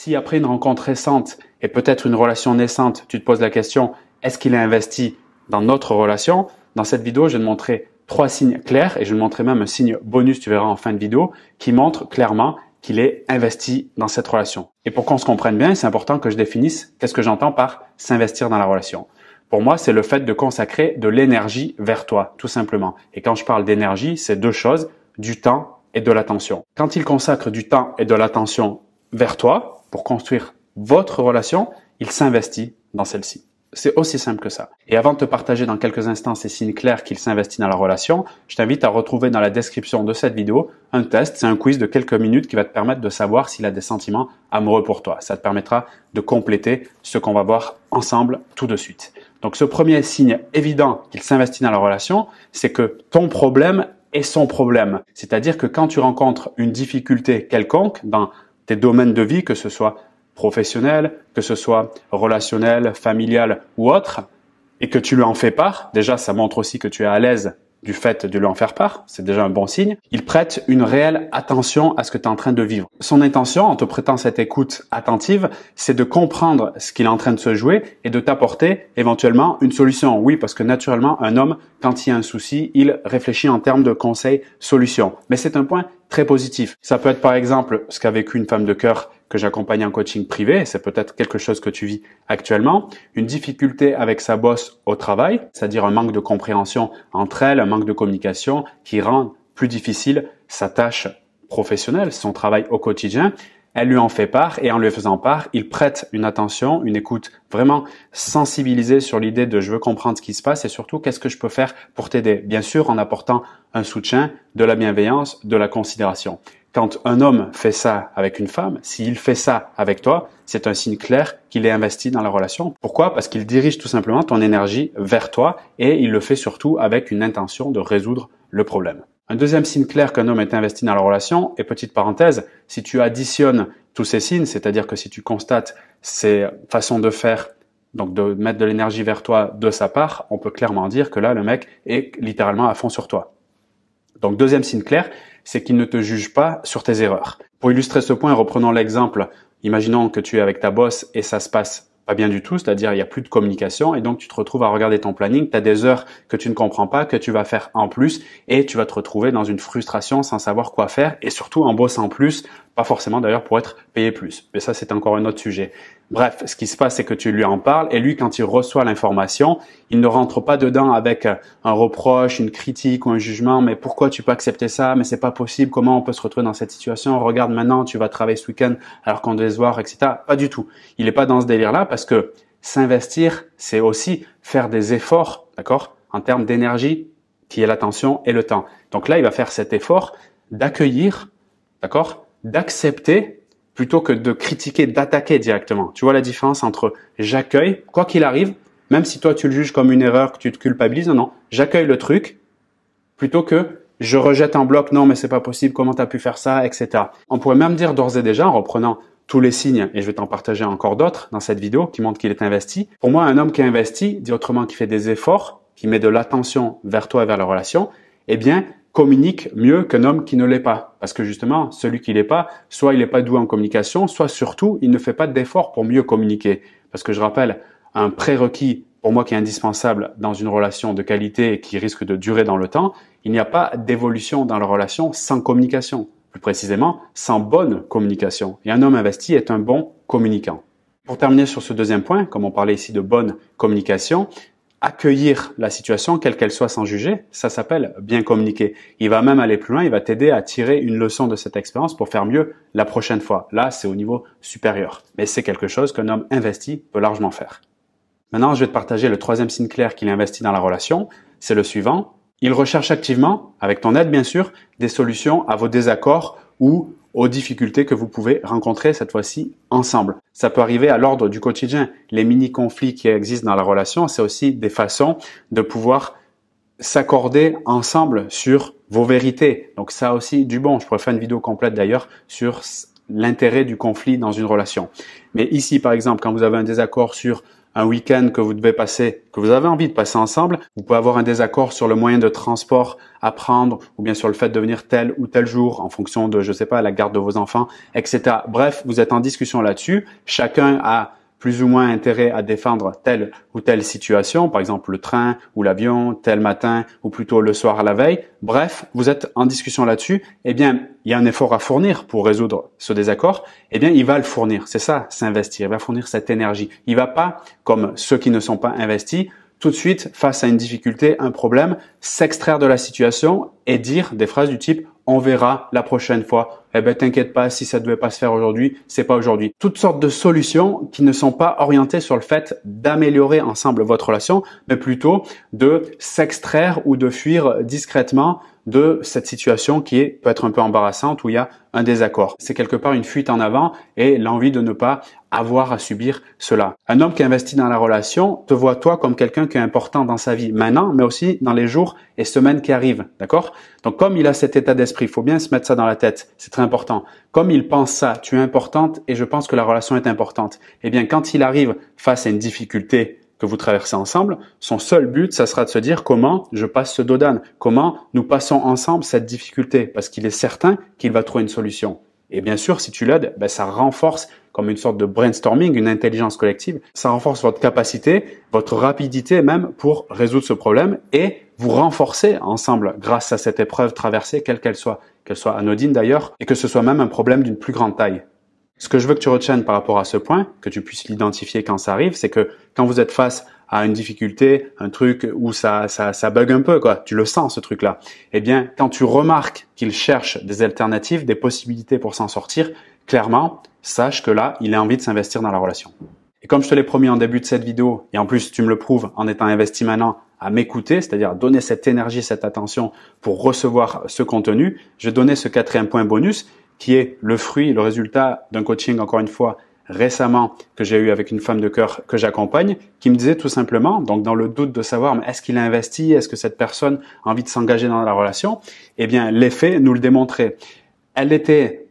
Si après une rencontre récente et peut-être une relation naissante, tu te poses la question, est-ce qu'il est investi dans notre relation Dans cette vidéo, je vais te montrer trois signes clairs et je vais te montrer même un signe bonus, tu verras en fin de vidéo, qui montre clairement qu'il est investi dans cette relation. Et pour qu'on se comprenne bien, c'est important que je définisse qu'est-ce que j'entends par s'investir dans la relation. Pour moi, c'est le fait de consacrer de l'énergie vers toi, tout simplement. Et quand je parle d'énergie, c'est deux choses, du temps et de l'attention. Quand il consacre du temps et de l'attention vers toi pour construire votre relation, il s'investit dans celle-ci. C'est aussi simple que ça. Et avant de te partager dans quelques instants ces signes clairs qu'il s'investit dans la relation, je t'invite à retrouver dans la description de cette vidéo un test, c'est un quiz de quelques minutes qui va te permettre de savoir s'il a des sentiments amoureux pour toi. Ça te permettra de compléter ce qu'on va voir ensemble tout de suite. Donc ce premier signe évident qu'il s'investit dans la relation, c'est que ton problème est son problème. C'est-à-dire que quand tu rencontres une difficulté quelconque dans tes domaines de vie, que ce soit professionnel, que ce soit relationnel, familial ou autre, et que tu lui en fais part, déjà ça montre aussi que tu es à l'aise du fait de lui en faire part, c'est déjà un bon signe, il prête une réelle attention à ce que tu es en train de vivre. Son intention, en te prêtant cette écoute attentive, c'est de comprendre ce qu'il est en train de se jouer et de t'apporter éventuellement une solution. Oui, parce que naturellement, un homme, quand il y a un souci, il réfléchit en termes de conseils, solutions. Mais c'est un point très positif. Ça peut être par exemple ce qu'a vécu une femme de cœur que j'accompagne en coaching privé, c'est peut-être quelque chose que tu vis actuellement, une difficulté avec sa bosse au travail, c'est-à-dire un manque de compréhension entre elles, un manque de communication qui rend plus difficile sa tâche professionnelle, son travail au quotidien. Elle lui en fait part et en lui faisant part, il prête une attention, une écoute vraiment sensibilisée sur l'idée de je veux comprendre ce qui se passe et surtout qu'est-ce que je peux faire pour t'aider. Bien sûr, en apportant un soutien, de la bienveillance, de la considération. Quand un homme fait ça avec une femme, s'il fait ça avec toi, c'est un signe clair qu'il est investi dans la relation. Pourquoi Parce qu'il dirige tout simplement ton énergie vers toi et il le fait surtout avec une intention de résoudre le problème. Un deuxième signe clair qu'un homme est investi dans la relation, et petite parenthèse, si tu additionnes tous ces signes, c'est-à-dire que si tu constates ces façons de faire, donc de mettre de l'énergie vers toi de sa part, on peut clairement dire que là, le mec est littéralement à fond sur toi. Donc deuxième signe clair, c'est qu'il ne te juge pas sur tes erreurs. Pour illustrer ce point, reprenons l'exemple, imaginons que tu es avec ta boss et ça se passe pas bien du tout, c'est-à-dire il n'y a plus de communication et donc tu te retrouves à regarder ton planning, tu as des heures que tu ne comprends pas, que tu vas faire en plus et tu vas te retrouver dans une frustration sans savoir quoi faire et surtout en bossant plus, pas forcément d'ailleurs pour être payé plus. Mais ça c'est encore un autre sujet. Bref, ce qui se passe, c'est que tu lui en parles et lui, quand il reçoit l'information, il ne rentre pas dedans avec euh, un reproche, une critique ou un jugement. Mais pourquoi tu peux accepter ça Mais c'est pas possible. Comment on peut se retrouver dans cette situation Regarde maintenant, tu vas travailler ce week-end alors qu'on devait se voir, etc. Pas du tout. Il n'est pas dans ce délire-là parce que s'investir, c'est aussi faire des efforts, d'accord, en termes d'énergie, qui est l'attention et le temps. Donc là, il va faire cet effort d'accueillir, d'accord, d'accepter plutôt que de critiquer, d'attaquer directement. Tu vois la différence entre j'accueille, quoi qu'il arrive, même si toi tu le juges comme une erreur, que tu te culpabilises, non, j'accueille le truc plutôt que je rejette en bloc, non mais c'est pas possible, comment t'as pu faire ça, etc. On pourrait même dire d'ores et déjà, en reprenant tous les signes, et je vais t'en partager encore d'autres dans cette vidéo qui montrent qu'il est investi. Pour moi, un homme qui est investi, dit autrement qui fait des efforts, qui met de l'attention vers toi et vers la relation, eh bien, communique mieux qu'un homme qui ne l'est pas. Parce que justement, celui qui l'est pas, soit il n'est pas doué en communication, soit surtout, il ne fait pas d'efforts pour mieux communiquer. Parce que je rappelle, un prérequis pour moi qui est indispensable dans une relation de qualité et qui risque de durer dans le temps, il n'y a pas d'évolution dans la relation sans communication. Plus précisément, sans bonne communication. Et un homme investi est un bon communicant. Pour terminer sur ce deuxième point, comme on parlait ici de bonne communication, accueillir la situation, quelle qu'elle soit sans juger, ça s'appelle bien communiquer. Il va même aller plus loin, il va t'aider à tirer une leçon de cette expérience pour faire mieux la prochaine fois. Là, c'est au niveau supérieur. Mais c'est quelque chose qu'un homme investi peut largement faire. Maintenant, je vais te partager le troisième signe clair qu'il investit dans la relation. C'est le suivant. Il recherche activement, avec ton aide bien sûr, des solutions à vos désaccords ou aux difficultés que vous pouvez rencontrer cette fois-ci ensemble. Ça peut arriver à l'ordre du quotidien. Les mini-conflits qui existent dans la relation, c'est aussi des façons de pouvoir s'accorder ensemble sur vos vérités. Donc ça aussi du bon. Je pourrais faire une vidéo complète d'ailleurs sur l'intérêt du conflit dans une relation. Mais ici, par exemple, quand vous avez un désaccord sur un week-end que vous devez passer, que vous avez envie de passer ensemble, vous pouvez avoir un désaccord sur le moyen de transport à prendre ou bien sur le fait de venir tel ou tel jour en fonction de, je sais pas, la garde de vos enfants, etc. Bref, vous êtes en discussion là-dessus. Chacun a plus ou moins intérêt à défendre telle ou telle situation, par exemple le train ou l'avion, tel matin ou plutôt le soir à la veille. Bref, vous êtes en discussion là-dessus. Eh bien, il y a un effort à fournir pour résoudre ce désaccord. Eh bien, il va le fournir. C'est ça, s'investir. Il va fournir cette énergie. Il va pas, comme ceux qui ne sont pas investis, tout de suite, face à une difficulté, un problème, s'extraire de la situation et dire des phrases du type on verra la prochaine fois eh ben t'inquiète pas, si ça devait pas se faire aujourd'hui, c'est pas aujourd'hui. Toutes sortes de solutions qui ne sont pas orientées sur le fait d'améliorer ensemble votre relation, mais plutôt de s'extraire ou de fuir discrètement de cette situation qui est, peut être un peu embarrassante où il y a un désaccord. C'est quelque part une fuite en avant et l'envie de ne pas avoir à subir cela. Un homme qui investit dans la relation te voit toi comme quelqu'un qui est important dans sa vie maintenant, mais aussi dans les jours et semaines qui arrivent. D'accord? Donc, comme il a cet état d'esprit, il faut bien se mettre ça dans la tête. C'est important. Comme il pense ça, tu es importante et je pense que la relation est importante. Eh bien, quand il arrive face à une difficulté que vous traversez ensemble, son seul but, ça sera de se dire comment je passe ce dodan, comment nous passons ensemble cette difficulté, parce qu'il est certain qu'il va trouver une solution. Et bien sûr, si tu l'aides, ben, ça renforce comme une sorte de brainstorming, une intelligence collective, ça renforce votre capacité, votre rapidité même pour résoudre ce problème et vous renforcer ensemble grâce à cette épreuve traversée, quelle qu'elle soit, qu'elle soit anodine d'ailleurs, et que ce soit même un problème d'une plus grande taille. Ce que je veux que tu retiennes par rapport à ce point, que tu puisses l'identifier quand ça arrive, c'est que quand vous êtes face à une difficulté, un truc où ça, ça, ça bug un peu, quoi, tu le sens ce truc-là, eh bien, quand tu remarques qu'il cherche des alternatives, des possibilités pour s'en sortir, clairement, sache que là, il a envie de s'investir dans la relation. Et comme je te l'ai promis en début de cette vidéo, et en plus tu me le prouves en étant investi maintenant à m'écouter, c'est-à-dire donner cette énergie, cette attention pour recevoir ce contenu. Je donnais ce quatrième point bonus qui est le fruit, le résultat d'un coaching, encore une fois, récemment que j'ai eu avec une femme de cœur que j'accompagne, qui me disait tout simplement, donc dans le doute de savoir, est-ce qu'il a investi, est-ce que cette personne a envie de s'engager dans la relation Eh bien, l'effet nous le démontrait. Elle était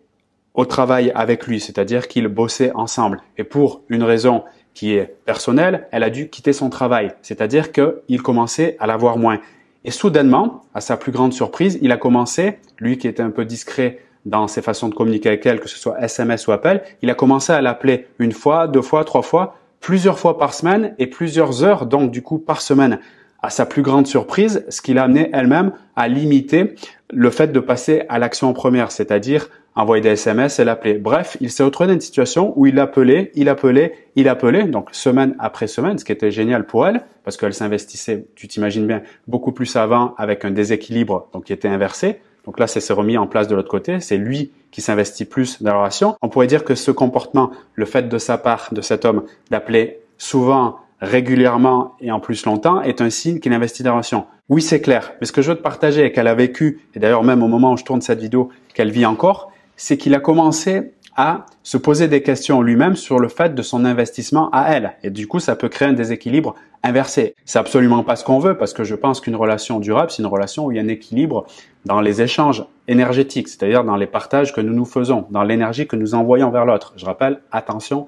au travail avec lui, c'est-à-dire qu'ils bossaient ensemble. Et pour une raison qui est personnelle, elle a dû quitter son travail, c'est-à-dire qu'il commençait à l'avoir moins. Et soudainement, à sa plus grande surprise, il a commencé, lui qui était un peu discret dans ses façons de communiquer avec elle, que ce soit SMS ou appel, il a commencé à l'appeler une fois, deux fois, trois fois, plusieurs fois par semaine et plusieurs heures donc du coup par semaine à sa plus grande surprise, ce qui l'a amené elle-même à limiter le fait de passer à l'action en première, c'est-à-dire envoyer des SMS et l'appeler. Bref, il s'est retrouvé dans une situation où il appelait, il appelait, il appelait, donc semaine après semaine, ce qui était génial pour elle, parce qu'elle s'investissait, tu t'imagines bien, beaucoup plus avant avec un déséquilibre, donc qui était inversé. Donc là, ça s'est remis en place de l'autre côté, c'est lui qui s'investit plus dans la relation. On pourrait dire que ce comportement, le fait de sa part, de cet homme, d'appeler souvent régulièrement et en plus longtemps est un signe qu'il investit dans l'action. Oui, c'est clair, mais ce que je veux te partager et qu'elle a vécu, et d'ailleurs même au moment où je tourne cette vidéo, qu'elle vit encore, c'est qu'il a commencé à se poser des questions lui-même sur le fait de son investissement à elle. Et du coup, ça peut créer un déséquilibre inversé. C'est absolument pas ce qu'on veut parce que je pense qu'une relation durable, c'est une relation où il y a un équilibre dans les échanges énergétiques, c'est-à-dire dans les partages que nous nous faisons, dans l'énergie que nous envoyons vers l'autre. Je rappelle, attention,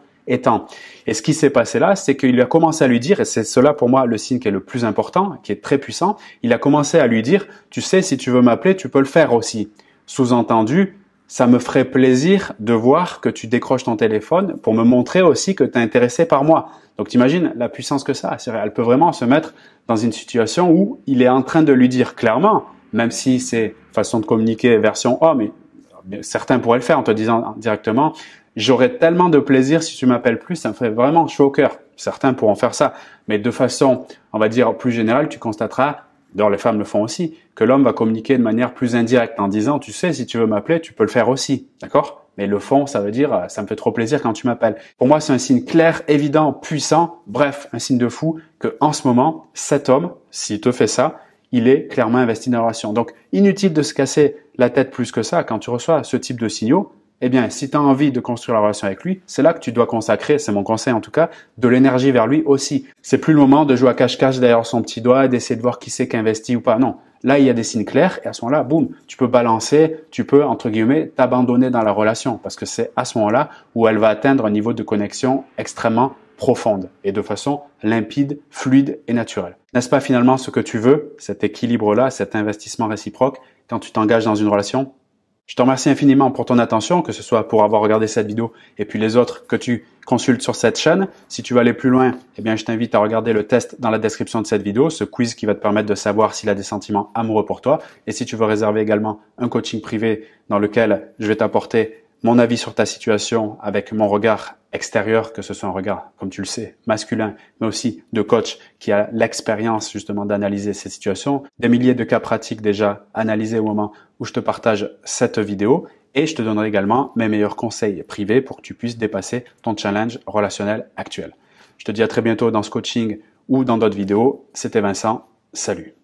et ce qui s'est passé là, c'est qu'il a commencé à lui dire, et c'est cela pour moi le signe qui est le plus important, qui est très puissant, il a commencé à lui dire, tu sais, si tu veux m'appeler, tu peux le faire aussi. Sous-entendu, ça me ferait plaisir de voir que tu décroches ton téléphone pour me montrer aussi que tu es intéressé par moi. Donc tu imagines la puissance que ça a. Elle peut vraiment se mettre dans une situation où il est en train de lui dire clairement, même si c'est façon de communiquer version homme, certains pourraient le faire en te disant directement, J'aurais tellement de plaisir si tu m'appelles plus, ça me ferait vraiment chaud au cœur. Certains pourront faire ça, mais de façon, on va dire plus générale, tu constateras, d'ailleurs les femmes le font aussi, que l'homme va communiquer de manière plus indirecte en disant, tu sais, si tu veux m'appeler, tu peux le faire aussi, d'accord Mais le fond, ça veut dire, ça me fait trop plaisir quand tu m'appelles. Pour moi, c'est un signe clair, évident, puissant, bref, un signe de fou qu'en ce moment, cet homme, s'il te fait ça, il est clairement investi dans la relation. Donc, inutile de se casser la tête plus que ça quand tu reçois ce type de signaux eh bien, si tu as envie de construire la relation avec lui, c'est là que tu dois consacrer, c'est mon conseil en tout cas, de l'énergie vers lui aussi. C'est plus le moment de jouer à cache-cache derrière son petit doigt, d'essayer de voir qui c'est qui investit ou pas. Non. Là, il y a des signes clairs et à ce moment-là, boum, tu peux balancer, tu peux, entre guillemets, t'abandonner dans la relation parce que c'est à ce moment-là où elle va atteindre un niveau de connexion extrêmement profonde et de façon limpide, fluide et naturelle. N'est-ce pas finalement ce que tu veux, cet équilibre-là, cet investissement réciproque quand tu t'engages dans une relation je te remercie infiniment pour ton attention, que ce soit pour avoir regardé cette vidéo et puis les autres que tu consultes sur cette chaîne. Si tu veux aller plus loin, eh bien, je t'invite à regarder le test dans la description de cette vidéo, ce quiz qui va te permettre de savoir s'il a des sentiments amoureux pour toi. Et si tu veux réserver également un coaching privé dans lequel je vais t'apporter mon avis sur ta situation avec mon regard extérieur, que ce soit un regard, comme tu le sais, masculin, mais aussi de coach qui a l'expérience justement d'analyser ces situations, des milliers de cas pratiques déjà analysés au moment où je te partage cette vidéo et je te donnerai également mes meilleurs conseils privés pour que tu puisses dépasser ton challenge relationnel actuel. Je te dis à très bientôt dans ce coaching ou dans d'autres vidéos. C'était Vincent. Salut.